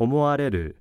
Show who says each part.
Speaker 1: 思われる